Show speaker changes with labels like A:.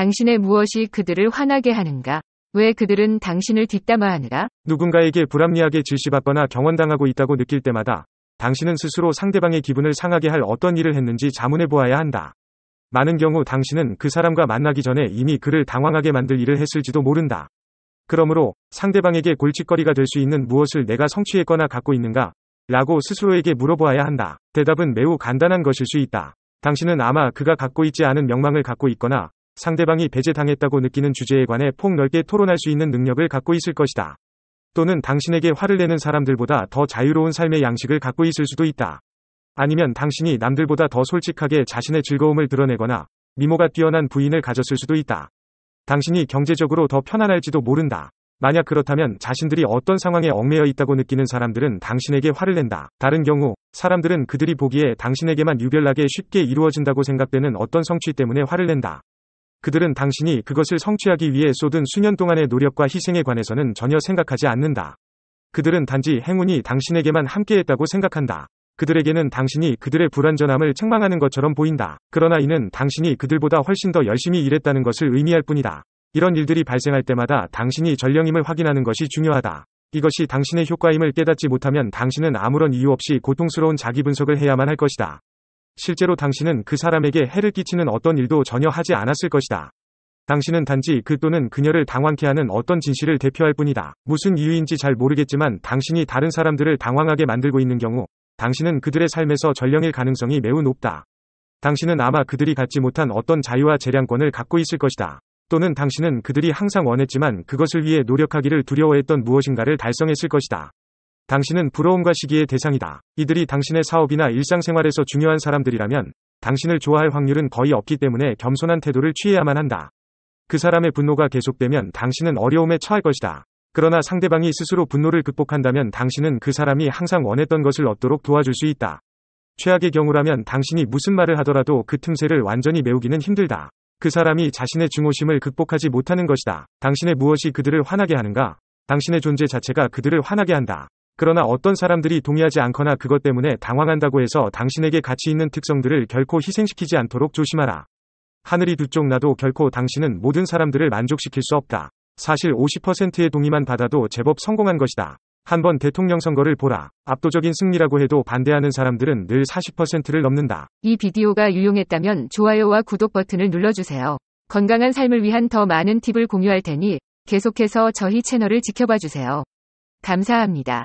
A: 당신의 무엇이 그들을 화나게 하는가? 왜 그들은 당신을 뒷담화하느라? 누군가에게 불합리하게 질시받거나 경원당하고 있다고 느낄 때마다 당신은 스스로 상대방의 기분을 상하게 할 어떤 일을 했는지 자문해 보아야 한다. 많은 경우 당신은 그 사람과 만나기 전에 이미 그를 당황하게 만들 일을 했을지도 모른다. 그러므로 상대방에게 골칫거리가 될 수 있는 무엇을 내가 성취했거나 갖고 있는가? 라고 스스로에게 물어보아야 한다. 대답은 매우 간단한 것일 수 있다. 당신은 아마 그가 갖고 있지 않은 명망을 갖고 있거나 상대방이 배제당했다고 느끼는 주제에 관해 폭넓게 토론할 수 있는 능력을 갖고 있을 것이다. 또는 당신에게 화를 내는 사람들보다 더 자유로운 삶의 양식을 갖고 있을 수도 있다. 아니면 당신이 남들보다 더 솔직하게 자신의 즐거움을 드러내거나 미모가 뛰어난 부인을 가졌을 수도 있다. 당신이 경제적으로 더 편안할지도 모른다. 만약 그렇다면 자신들이 어떤 상황에 얽매여 있다고 느끼는 사람들은 당신에게 화를 낸다. 다른 경우 사람들은 그들이 보기에 당신에게만 유별나게 쉽게 이루어진다고 생각되는 어떤 성취 때문에 화를 낸다. 그들은 당신이 그것을 성취하기 위해 쏟은 수년 동안의 노력과 희생에 관해서는 전혀 생각하지 않는다. 그들은 단지 행운이 당신에게만 함께했다고 생각한다. 그들에게는 당신이 그들의 불완전함을 책망하는 것처럼 보인다. 그러나 이는 당신이 그들보다 훨씬 더 열심히 일했다는 것을 의미할 뿐이다. 이런 일들이 발생할 때마다 당신이 전령임을 확인하는 것이 중요하다. 이것이 당신의 효과임을 깨닫지 못하면 당신은 아무런 이유 없이 고통스러운 자기 분석을 해야만 할 것이다. 실제로 당신은 그 사람에게 해를 끼치는 어떤 일도 전혀 하지 않았을 것이다. 당신은 단지 그 또는 그녀를 당황케 하는 어떤 진실을 대표할 뿐이다. 무슨 이유인지 잘 모르겠지만 당신이 다른 사람들을 당황하게 만들고 있는 경우 당신은 그들의 삶에서 전령일 가능성이 매우 높다. 당신은 아마 그들이 갖지 못한 어떤 자유와 재량권을 갖고 있을 것이다. 또는 당신은 그들이 항상 원했지만 그것을 위해 노력하기를 두려워했던 무엇인가를 달성했을 것이다. 당신은 부러움과 시기의 대상이다. 이들이 당신의 사업이나 일상생활에서 중요한 사람들이라면 당신을 좋아할 확률은 거의 없기 때문에 겸손한 태도를 취해야만 한다. 그 사람의 분노가 계속되면 당신은 어려움에 처할 것이다. 그러나 상대방이 스스로 분노를 극복한다면 당신은 그 사람이 항상 원했던 것을 얻도록 도와줄 수 있다. 최악의 경우라면 당신이 무슨 말을 하더라도 그 틈새를 완전히 메우기는 힘들다. 그 사람이 자신의 증오심을 극복하지 못하는 것이다. 당신의 무엇이 그들을 화나게 하는가? 당신의 존재 자체가 그들을 화나게 한다. 그러나 어떤 사람들이 동의하지 않거나 그것 때문에 당황한다고 해서 당신에게 가치 있는 특성들을 결코 희생시키지 않도록 조심하라. 하늘이 두 쪽 나도 결코 당신은 모든 사람들을 만족시킬 수 없다. 사실 50%의 동의만 받아도 제법 성공한 것이다. 한번 대통령 선거를 보라. 압도적인 승리라고 해도 반대하는 사람들은 늘 40%를 넘는다. 이 비디오가 유용했다면 좋아요와 구독 버튼을 눌러주세요. 건강한 삶을 위한 더 많은 팁을 공유할 테니 계속해서 저희 채널을 지켜봐 주세요. 감사합니다.